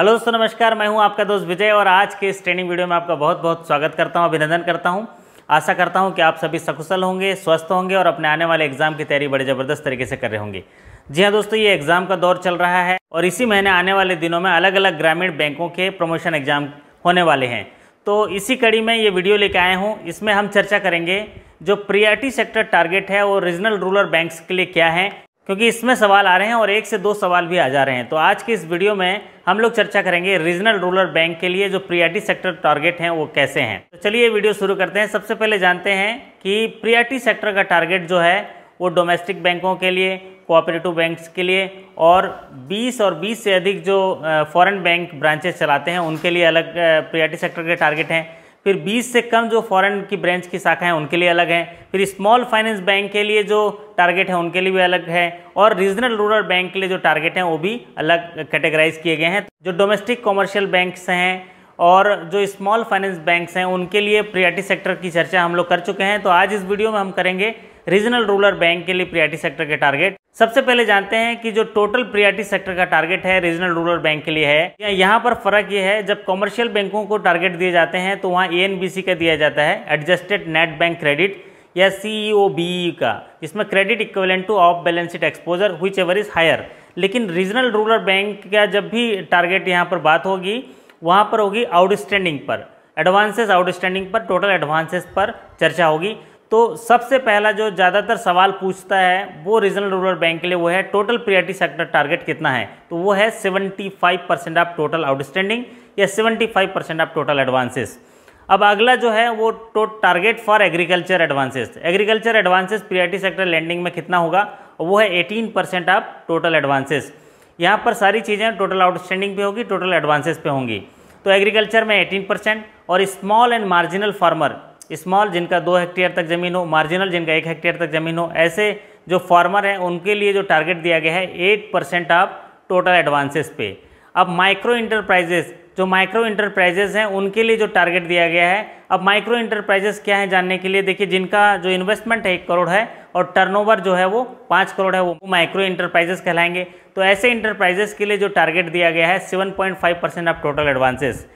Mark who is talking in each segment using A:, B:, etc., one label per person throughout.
A: hello दोस्तों नमस्कार मैं हूं आपका दोस्त विजय और आज के इस ट्रेनिंग वीडियो में आपका बहुत बहुत स्वागत करता हूं अभिनंदन करता हूं आशा करता हूं कि आप सभी सकुशल होंगे स्वस्थ होंगे और अपने आने वाले एग्जाम की तैयारी बड़े ज़बरदस्त तरीके से कर रहे होंगे जी हाँ दोस्तों ये एग्ज़ाम का दौर चल रहा है और इसी महीने आने वाले दिनों में अलग अलग ग्रामीण बैंकों के प्रमोशन एग्ज़ाम होने वाले हैं तो इसी कड़ी में ये वीडियो लेके आए हूँ इसमें हम चर्चा करेंगे जो प्रियॉरिटी सेक्टर टारगेट है वो रीजनल रूरल बैंक्स के लिए क्या है क्योंकि इसमें सवाल आ रहे हैं और एक से दो सवाल भी आ जा रहे हैं तो आज की इस वीडियो में हम लोग चर्चा करेंगे रीजनल रूरल बैंक के लिए जो प्रियाटी सेक्टर टारगेट हैं वो कैसे हैं तो चलिए वीडियो शुरू करते हैं सबसे पहले जानते हैं कि प्रियाटी सेक्टर का टारगेट जो है वो डोमेस्टिक बैंकों के लिए कोऑपरेटिव बैंक्स के लिए और 20 और 20 से अधिक जो फॉरेन बैंक ब्रांचेज चलाते हैं उनके लिए अलग प्रियाटी सेक्टर के टारगेट हैं फिर 20 से कम जो फॉरेन की ब्रांच की शाखा है उनके लिए अलग है फिर स्मॉल फाइनेंस बैंक के लिए जो टारगेट है उनके लिए भी अलग है और रीजनल रूरल बैंक के लिए जो टारगेट हैं वो भी अलग कैटेगराइज किए गए हैं जो डोमेस्टिक कॉमर्शियल बैंक्स हैं और जो स्मॉल फाइनेंस बैंक्स हैं उनके लिए प्रियाटी सेक्टर की चर्चा हम लोग कर चुके हैं तो आज इस वीडियो में हम करेंगे रीजनल रूरल बैंक के लिए प्रियाटी सेक्टर के टारगेट सबसे पहले जानते हैं कि जो टोटल प्रियाटी सेक्टर का टारगेट है रीजनल रूरल बैंक के लिए है या यहाँ पर फर्क ये है जब कॉमर्शियल बैंकों को टारगेट दिए जाते हैं तो वहाँ ए का दिया जाता है एडजस्टेड नेट बैंक क्रेडिट या सी e e का इसमें credit equivalent to off balance exposure whichever is higher लेकिन रीजनल रूरल बैंक का जब भी टारगेट यहाँ पर बात होगी वहाँ पर होगी आउटस्टैंडिंग पर एडवांसेस आउटस्टैंडिंग पर टोटल एडवांसेस पर चर्चा होगी तो सबसे पहला जो ज़्यादातर सवाल पूछता है वो रीजनल रूरल बैंक के लिए वो है टोटल प्रियरिटी सेक्टर टारगेट कितना है तो वो है 75 परसेंट ऑफ टोटल आउटस्टैंडिंग या 75 परसेंट ऑफ टोटल एडवांसेस अब अगला जो है वो to target for agriculture advances agriculture advances priority sector lending में कितना होगा वो है eighteen percent of total advances यहाँ पर सारी चीज़ें टोटल आउटस्टैंडिंग पे होगी टोटल एडवांसेस पे होंगी तो एग्रीकल्चर में 18 परसेंट और small and marginal farmer small जिनका दो हेक्टेयर तक ज़मीन हो मार्जिनल जिनका एक हेक्टेयर तक ज़मीन हो ऐसे जो फार्मर हैं उनके लिए जो टारगेट दिया गया है eight percent of total advances पे अब माइक्रो इंटरप्राइजेस जो माइक्रो इंटरप्राइजेस हैं उनके लिए जो टारगेट दिया गया है अब माइक्रो इंटरप्राइजेस क्या है जानने के लिए देखिए जिनका जो इन्वेस्टमेंट है एक करोड़ है और टर्नओवर जो है वो पाँच करोड़ है वो माइक्रो इंटरप्राइजेस कहलाएंगे तो ऐसे इंटरप्राइजेस के लिए जो टारगेट दिया गया है seven point five percent of total advances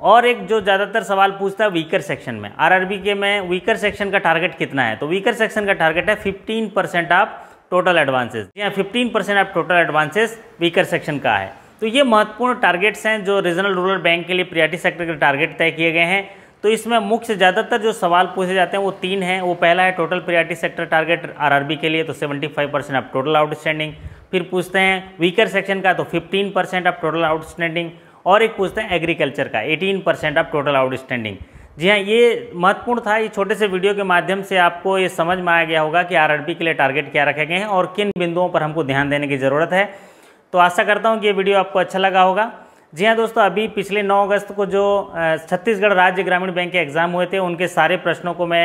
A: और एक जो ज़्यादातर सवाल पूछता है वीकर सेक्शन में आरआरबी के में वीकर सेक्शन का टारगेट कितना है तो वीकर सेक्शन का टारगेट है fifteen percent of total advances या fifteen percent of total advances weaker section का है तो ये महत्वपूर्ण टारगेट्स हैं जो रीजनल रूरल बैंक के लिए प्रियाटी सेक्टर के टारगेट तय किए गए हैं तो इसमें मुख्य ज़्यादातर जो सवाल पूछे जाते हैं वो तीन हैं वो पहला है total priority sector target R के लिए तो five percent of total outstanding फिर पूछते हैं वीकर सेक्शन का तो fifteen percent of total outstanding और एक पूछते हैं एग्रीकल्चर का 18 परसेंट ऑफ टोटल आउटस्टैंडिंग जी हाँ ये महत्वपूर्ण था ये छोटे से वीडियो के माध्यम से आपको ये समझ में आया गया होगा कि आरआरबी के लिए टारगेट क्या रखे गए हैं और किन बिंदुओं पर हमको ध्यान देने की ज़रूरत है तो आशा करता हूँ कि ये वीडियो आपको अच्छा लगा होगा जी हाँ दोस्तों अभी पिछले 9 अगस्त को जो छत्तीसगढ़ राज्य ग्रामीण बैंक के एग्ज़ाम हुए थे उनके सारे प्रश्नों को मैं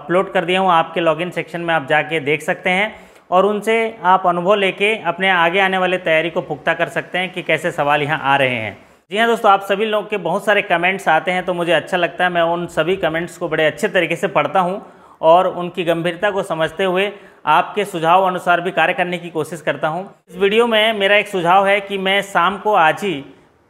A: अपलोड कर दिया हूँ आपके लॉगिन सेक्शन में आप जाके देख सकते हैं और उनसे आप अनुभव लेके अपने आगे आने वाले तैयारी को पुख्ता कर सकते हैं कि कैसे सवाल यहाँ आ रहे हैं जी हाँ दोस्तों आप सभी लोग के बहुत सारे कमेंट्स आते हैं तो मुझे अच्छा लगता है मैं उन सभी कमेंट्स को बड़े अच्छे तरीके से पढ़ता हूँ और उनकी गंभीरता को समझते हुए आपके सुझाव अनुसार भी कार्य करने की कोशिश करता हूँ इस वीडियो में मेरा एक सुझाव है कि मैं शाम को आज ही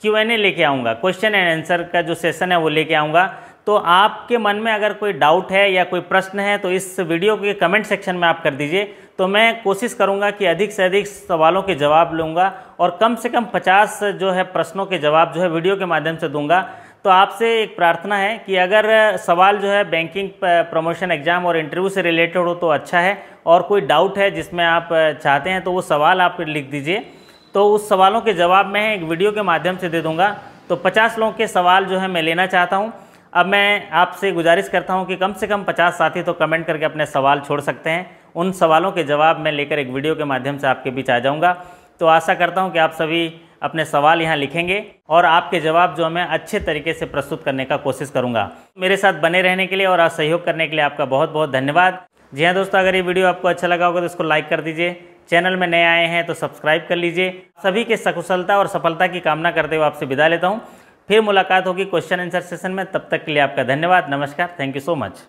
A: क्यू एन ए लेके आऊँगा क्वेश्चन एंड आंसर का जो सेशन है वो लेके आऊँगा तो आपके मन में अगर कोई डाउट है या कोई प्रश्न है तो इस वीडियो के कमेंट सेक्शन में आप कर दीजिए तो मैं कोशिश करूंगा कि अधिक से अधिक सवालों के जवाब लूँगा और कम से कम पचास जो है प्रश्नों के जवाब जो है वीडियो के माध्यम से दूंगा तो आपसे एक प्रार्थना है कि अगर सवाल जो है बैंकिंग प्रमोशन एग्ज़ाम और इंटरव्यू से रिलेटेड हो तो अच्छा है और कोई डाउट है जिसमें आप चाहते हैं तो वो सवाल आप लिख दीजिए तो उस सवालों के जवाब मैं एक वीडियो के माध्यम से दे दूँगा तो पचास लोगों के सवाल जो है मैं लेना चाहता हूँ अब मैं आपसे गुजारिश करता हूँ कि कम से कम पचास साथी तो कमेंट करके अपने सवाल छोड़ सकते हैं उन सवालों के जवाब मैं लेकर एक वीडियो के माध्यम से आपके बीच आ जाऊँगा तो आशा करता हूँ कि आप सभी अपने सवाल यहाँ लिखेंगे और आपके जवाब जो मैं अच्छे तरीके से प्रस्तुत करने का कोशिश करूँगा मेरे साथ बने रहने के लिए और सहयोग करने के लिए आपका बहुत बहुत धन्यवाद जी हाँ दोस्तों अगर ये वीडियो आपको अच्छा लगा होगा तो इसको लाइक कर दीजिए चैनल में नए आए हैं तो सब्सक्राइब कर लीजिए सभी के सकुशलता और सफलता की कामना करते हुए आपसे विदा लेता हूँ फिर मुलाकात होगी क्वेश्चन आंसर सेशन में तब तक के लिए आपका धन्यवाद नमस्कार थैंक यू सो मच